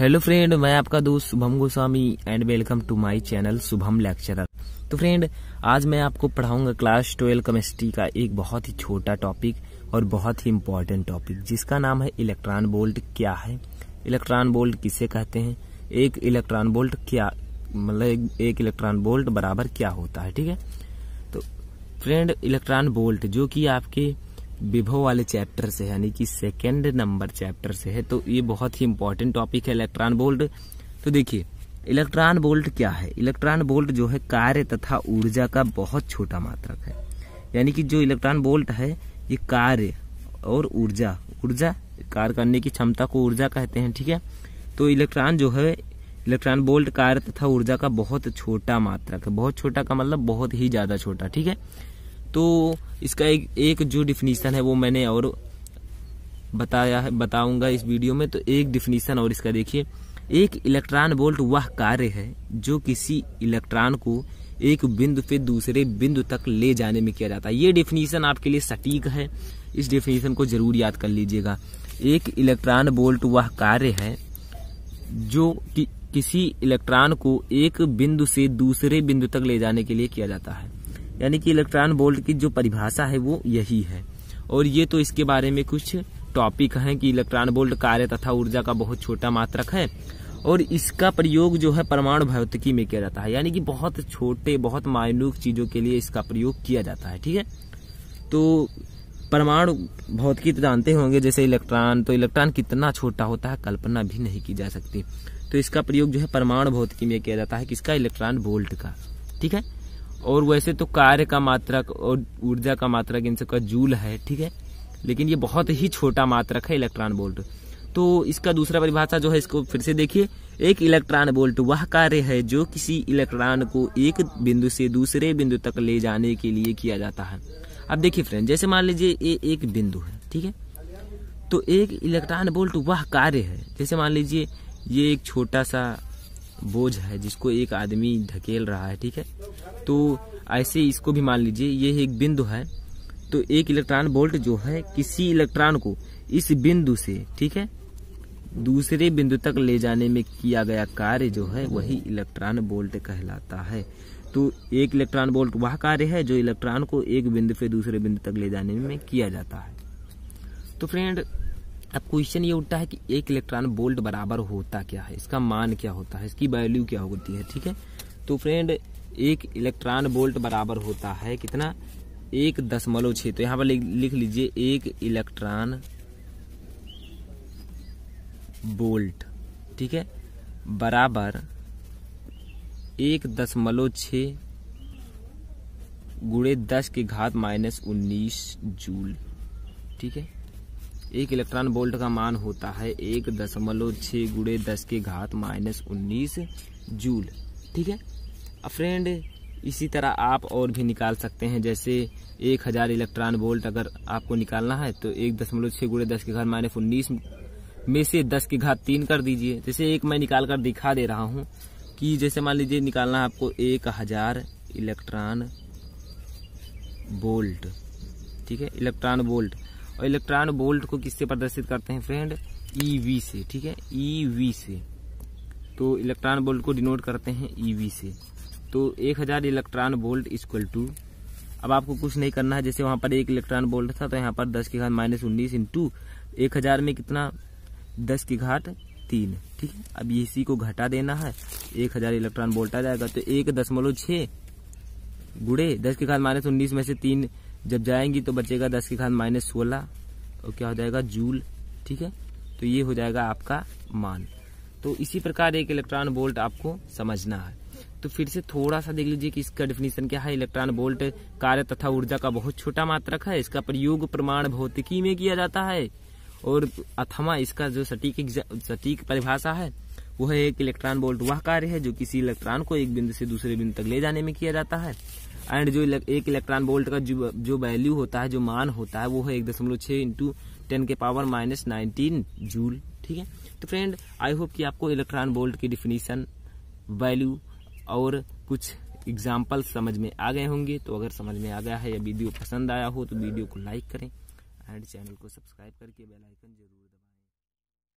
hello friend मैं आपका दोस्त Shubham Goswami and welcome to my channel Shubham lecturer तो फ्रेंड आज मैं आपको पढ़ाऊंगा क्लास ट्वेल्व केमिस्ट्री का एक बहुत ही छोटा टॉपिक और बहुत ही इम्पोर्टेंट टॉपिक जिसका नाम है इलेक्ट्रॉन बोल्ट क्या है इलेक्ट्रॉन बोल्ट किसे कहते हैं एक इलेक्ट्रॉन बोल्ट क्या मतलब एक इलेक्ट्रॉन बोल्ट बराबर क्या होता है ठीक है तो फ्रेंड इलेक्ट्रॉन बोल्ट जो कि आपके विभो वाले चैप्टर से यानी कि सेकेंड नंबर चैप्टर से है तो ये बहुत ही इंपॉर्टेंट टॉपिक है इलेक्ट्रॉन बोल्ट तो देखिए इलेक्ट्रॉन बोल्ट क्या है इलेक्ट्रॉन बोल्ट जो है कार्य तथा ऊर्जा का बहुत छोटा मात्रक है यानी कि जो इलेक्ट्रॉन बोल्ट है ये कार्य और ऊर्जा ऊर्जा कार्य करने की क्षमता को ऊर्जा कहते हैं ठीक है तो इलेक्ट्रॉन जो है इलेक्ट्रॉन बोल्ट कार्य तथा ऊर्जा का बहुत छोटा मात्रक है बहुत छोटा का मतलब बहुत ही ज्यादा छोटा ठीक है तो इसका एक एक जो डिफिनीसन है वो मैंने और बताया है बताऊंगा इस वीडियो में तो एक डिफिनीसन और इसका देखिए एक इलेक्ट्रॉन वोल्ट वह कार्य है जो किसी इलेक्ट्रॉन को एक बिंदु से दूसरे बिंदु तक ले जाने में किया जाता है ये डिफिनीसन आपके लिए सटीक है इस डिफिनीसन को जरूर याद कर लीजिएगा एक इलेक्ट्रॉन बोल्ट वह कार्य है जो कि किसी इलेक्ट्रॉन को एक बिंदु से दूसरे बिंदु तक ले जाने के लिए किया जाता है यानी कि इलेक्ट्रॉन बोल्ट की जो परिभाषा है वो यही है और ये तो इसके बारे में कुछ टॉपिक हैं कि इलेक्ट्रॉन बोल्ट कार्य तथा ऊर्जा का बहुत छोटा मात्रक है और इसका प्रयोग जो है परमाणु भौतिकी में किया जाता है यानी कि बहुत छोटे बहुत मायनूक चीजों के लिए इसका प्रयोग किया जाता है ठीक है तो परमाणु भौतिकी तो जानते होंगे जैसे इलेक्ट्रॉन तो इलेक्ट्रॉन कितना छोटा होता है कल्पना भी नहीं की जा सकती तो इसका प्रयोग जो है परमाणु भौतिकी में किया जाता है किसका इलेक्ट्रॉन बोल्ट का ठीक है और वैसे तो कार्य का मात्रक और ऊर्जा का मात्रक इन सबका जूल है ठीक है लेकिन ये बहुत ही छोटा मात्रक है इलेक्ट्रॉन बोल्ट तो इसका दूसरा परिभाषा जो है इसको फिर से देखिए एक इलेक्ट्रॉन बोल्ट वह कार्य है जो किसी इलेक्ट्रॉन को एक बिंदु से दूसरे बिंदु तक ले जाने के लिए किया जाता है अब देखिए फ्रेंड जैसे मान लीजिए ये एक बिंदु है ठीक है तो एक इलेक्ट्रॉन बोल्ट वह कार्य है जैसे मान लीजिए ये एक छोटा सा बोझ है जिसको एक आदमी ढकेल रहा है ठीक है तो ऐसे इसको भी मान लीजिए ये एक बिंदु है तो एक इलेक्ट्रॉन बोल्ट जो है किसी इलेक्ट्रॉन को इस बिंदु से ठीक है दूसरे बिंदु तक ले जाने में किया गया कार्य जो है वही इलेक्ट्रॉन बोल्ट कहलाता है तो एक इलेक्ट्रॉन बोल्ट वह कार्य है जो इलेक्ट्रॉन को एक बिंदु से दूसरे बिंदु तक ले जाने में किया जाता है तो फ्रेंड अब क्वेश्चन ये उठता है कि एक इलेक्ट्रॉन बोल्ट बराबर होता क्या है इसका मान क्या होता है इसकी वैल्यू क्या होती है ठीक है तो फ्रेंड एक इलेक्ट्रॉन बोल्ट बराबर होता है कितना एक दशमलव छः तो यहाँ पर लिख लीजिए एक इलेक्ट्रॉन बोल्ट ठीक है बराबर एक दशमलव छ गुड़े दस के घात माइनस उन्नीस जूल ठीक है एक इलेक्ट्रॉन बोल्ट का मान होता है एक दशमलव छः गुड़े दस के घात माइनस उन्नीस जूल ठीक है अब फ्रेंड इसी तरह आप और भी निकाल सकते हैं जैसे एक हज़ार इलेक्ट्रॉन बोल्ट अगर आपको निकालना है तो एक दशमलव छः गुड़े दस के घात माइनस उन्नीस में से दस के घात तीन कर दीजिए जैसे एक मैं निकाल कर दिखा दे रहा हूँ कि जैसे मान लीजिए निकालना है आपको एक हज़ार इलेक्ट्रॉन बोल्ट ठीक है इलेक्ट्रॉन बोल्ट और इलेक्ट्रॉन बोल्ट को किससे प्रदर्शित करते हैं फ्रेंड ईवी e से ठीक है ईवी e से तो इलेक्ट्रॉन बोल्ट को डिनोट करते हैं ईवी e से तो 1000 इलेक्ट्रॉन बोल्ट इक्वल टू अब आपको कुछ नहीं करना है जैसे वहां पर एक इलेक्ट्रॉन बोल्ट था तो यहाँ पर दस की घाट माइनस उन्नीस इंटू एक हजार में कितना दस की घाट तीन ठीक है अब इसी को घटा देना है एक हजार इलेक्ट्रॉन बोल्ट आ जाएगा तो एक दशमलव छः गुड़े दस की घाट माइनस उन्नीस में से तीन जब जाएंगी तो बचेगा दस के घात माइनस सोलह और क्या हो जाएगा जूल ठीक है तो ये हो जाएगा आपका मान तो इसी प्रकार एक इलेक्ट्रॉन बोल्ट आपको समझना है तो फिर से थोड़ा सा देख लीजिए कि इसका डेफिनेशन क्या है इलेक्ट्रॉन बोल्ट कार्य तथा ऊर्जा का बहुत छोटा मात्रक है इसका प्रयोग प्रमाण भौतिकी में किया जाता है और अथमा इसका जो सटीक सटीक परिभाषा है वह एक इलेक्ट्रॉन बोल्ट वह कार्य है जो किसी इलेक्ट्रॉन को एक बिंदु से दूसरे बिंदु तक ले जाने में किया जाता है एंड जो एक इलेक्ट्रॉन वोल्ट का जो वैल्यू होता है जो मान होता है वो है एक दशमलव छः इंटू टेन के पावर माइनस नाइनटीन जूल ठीक है तो फ्रेंड आई होप कि आपको इलेक्ट्रॉन वोल्ट की डिफिनीसन वैल्यू और कुछ एग्जाम्पल समझ में आ गए होंगे तो अगर समझ में आ गया है या वीडियो पसंद आया हो तो वीडियो को लाइक करें एंड चैनल को सब्सक्राइब करके बेलाइकन जरूर